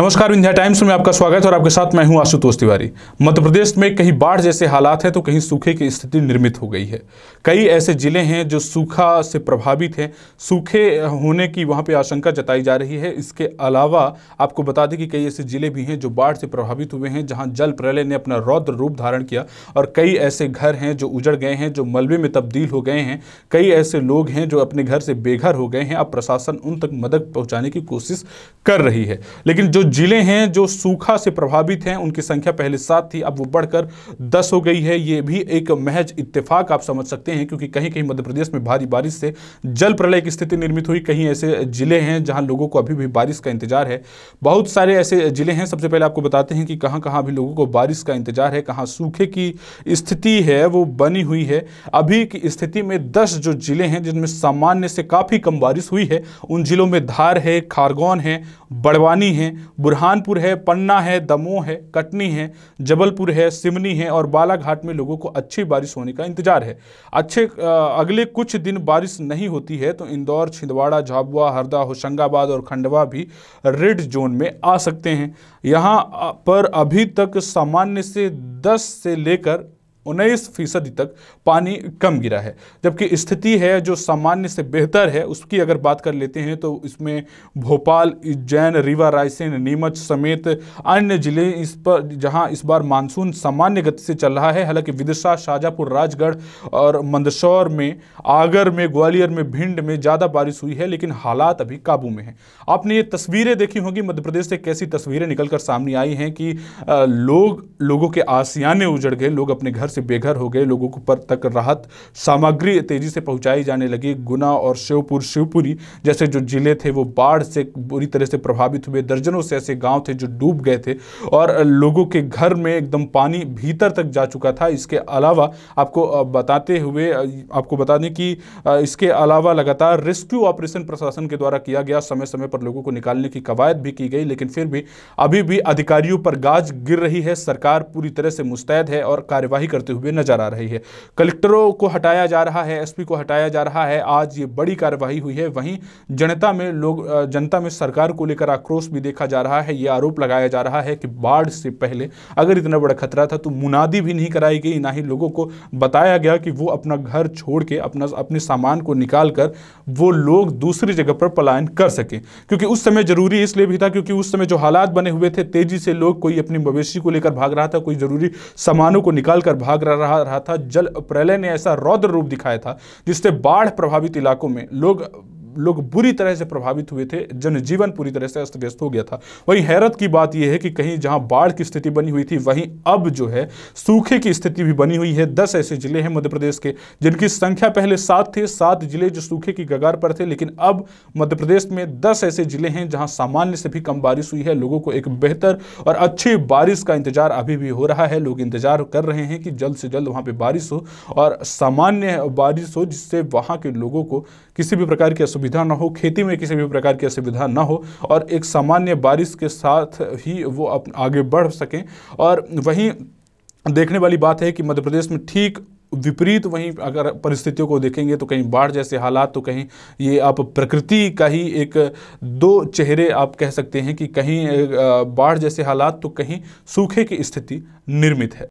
नमस्कार विंध्या टाइम्स में आपका स्वागत है और आपके साथ मैं हूं आशुतोष तिवारी मध्य प्रदेश में कहीं बाढ़ जैसे हालात हैं तो कहीं सूखे की स्थिति निर्मित हो गई है कई ऐसे जिले हैं जो सूखा से प्रभावित हैं सूखे होने की वहां पे आशंका जताई जा रही है इसके अलावा आपको बता दें कि कई ऐसे जिले भी हैं जो बाढ़ से प्रभावित हुए हैं जहाँ जल प्रलय ने अपना रौद्र रूप धारण किया और कई ऐसे घर हैं जो उजड़ गए हैं जो मलबे में तब्दील हो गए हैं कई ऐसे लोग हैं जो अपने घर से बेघर हो गए हैं अब प्रशासन उन तक मदद पहुँचाने की कोशिश कर रही है लेकिन जो जिले हैं जो सूखा से प्रभावित हैं उनकी संख्या पहले सात थी अब वो बढ़कर दस हो गई है ये भी एक महज इत्तेफाक आप समझ सकते हैं क्योंकि कहीं कहीं मध्य प्रदेश में भारी बारिश से जल प्रलय की स्थिति निर्मित हुई कहीं ऐसे जिले हैं जहाँ लोगों को अभी भी बारिश का इंतजार है बहुत सारे ऐसे जिले हैं सबसे पहले आपको बताते हैं कि कहाँ कहाँ अभी लोगों को बारिश का इंतजार है कहाँ सूखे की स्थिति है वो बनी हुई है अभी की स्थिति में दस जो जिले हैं जिनमें सामान्य से काफ़ी कम बारिश हुई है उन जिलों में धार है खारगौन है बड़वानी है बुरहानपुर है पन्ना है दमोह है कटनी है जबलपुर है सिमनी है और बालाघाट में लोगों को अच्छी बारिश होने का इंतजार है अच्छे अगले कुछ दिन बारिश नहीं होती है तो इंदौर छिंदवाड़ा झाबुआ हरदा होशंगाबाद और खंडवा भी रेड जोन में आ सकते हैं यहाँ पर अभी तक सामान्य से 10 से लेकर उन्नीस फीसदी तक पानी कम गिरा है जबकि स्थिति है जो सामान्य से बेहतर है उसकी अगर बात कर लेते हैं तो इसमें भोपाल उज्जैन रीवा रायसेन नीमच समेत अन्य जिले इस पर जहां इस बार मानसून सामान्य गति से चल रहा है हालांकि विदिशा शाहजहापुर राजगढ़ और मंदसौर में आगर में ग्वालियर में भिंड में ज़्यादा बारिश हुई है लेकिन हालात अभी काबू में हैं आपने ये तस्वीरें देखी होंगी मध्य प्रदेश से कैसी तस्वीरें निकल सामने आई हैं कि लोग लोगों के आसियाने उजड़ गए लोग अपने घर से बेघर हो गए लोगों को पर तक राहत सामग्री तेजी से पहुंचाई जाने लगी गुना और शिवपुर शिवपुरी जैसे जो जिले थे वो बाढ़ से बुरी तरह से प्रभावित हुए दर्जनों से ऐसे गांव थे जो डूब गए थे और लोगों के घर में एकदम पानी भीतर तक जा चुका था इसके अलावा आपको बताते हुए आपको बता दें कि इसके अलावा लगातार रेस्क्यू ऑपरेशन प्रशासन के द्वारा किया गया समय समय पर लोगों को निकालने की कवायद भी की गई लेकिन फिर भी अभी भी अधिकारियों पर गाज गिर रही है सरकार पूरी तरह से मुस्तैद है और कार्यवाही कर करते हुए नजर आ रही है कलेक्टरों को हटाया जा रहा है एसपी को हटाया जा रहा है आज ये बड़ी कार्यवाही हुई है वहीं जनता में लोग जनता में सरकार को लेकर आक्रोश भी देखा जा रहा है ये आरोप लगाया जा रहा है कि बाढ़ से पहले अगर इतना बड़ा खतरा था तो मुनादी भी नहीं कराई गई ना ही लोगों को बताया गया कि वो अपना घर छोड़ के अपना अपने सामान को निकाल कर वो लोग दूसरी जगह पर पलायन कर सके क्योंकि उस समय जरूरी इसलिए भी था क्योंकि उस समय जो हालात बने हुए थे तेजी से लोग कोई अपनी मवेशी को लेकर भाग रहा था कोई जरूरी सामानों को निकाल कर भाग भाग रहा रहा था जल प्रलय ने ऐसा रौद्र रूप दिखाया था जिससे बाढ़ प्रभावित इलाकों में लोग लोग बुरी तरह से प्रभावित हुए थे जनजीवन पूरी तरह से अस्त व्यस्त हो गया था वहीं हैरत की बात यह है कि कहीं जहां बाढ़ की स्थिति बनी हुई थी वहीं अब जो है सूखे की स्थिति भी बनी हुई है दस ऐसे जिले हैं मध्य प्रदेश के जिनकी संख्या पहले सात थे सात जिले जो सूखे की गगार पर थे लेकिन अब मध्य प्रदेश में दस ऐसे जिले हैं जहां सामान्य से भी कम बारिश हुई है लोगों को एक बेहतर और अच्छी बारिश का इंतजार अभी भी हो रहा है लोग इंतजार कर रहे हैं कि जल्द से जल्द वहां पर बारिश हो और सामान्य बारिश हो जिससे वहां के लोगों को किसी भी प्रकार की असुविधा असुविधा ना हो खेती में किसी भी प्रकार की असुविधा ना हो और एक सामान्य बारिश के साथ ही वो आगे बढ़ सकें और वहीं देखने वाली बात है कि मध्य प्रदेश में ठीक विपरीत वहीं अगर परिस्थितियों को देखेंगे तो कहीं बाढ़ जैसे हालात तो कहीं ये आप प्रकृति का ही एक दो चेहरे आप कह सकते हैं कि कहीं बाढ़ जैसे हालात तो कहीं सूखे की स्थिति निर्मित है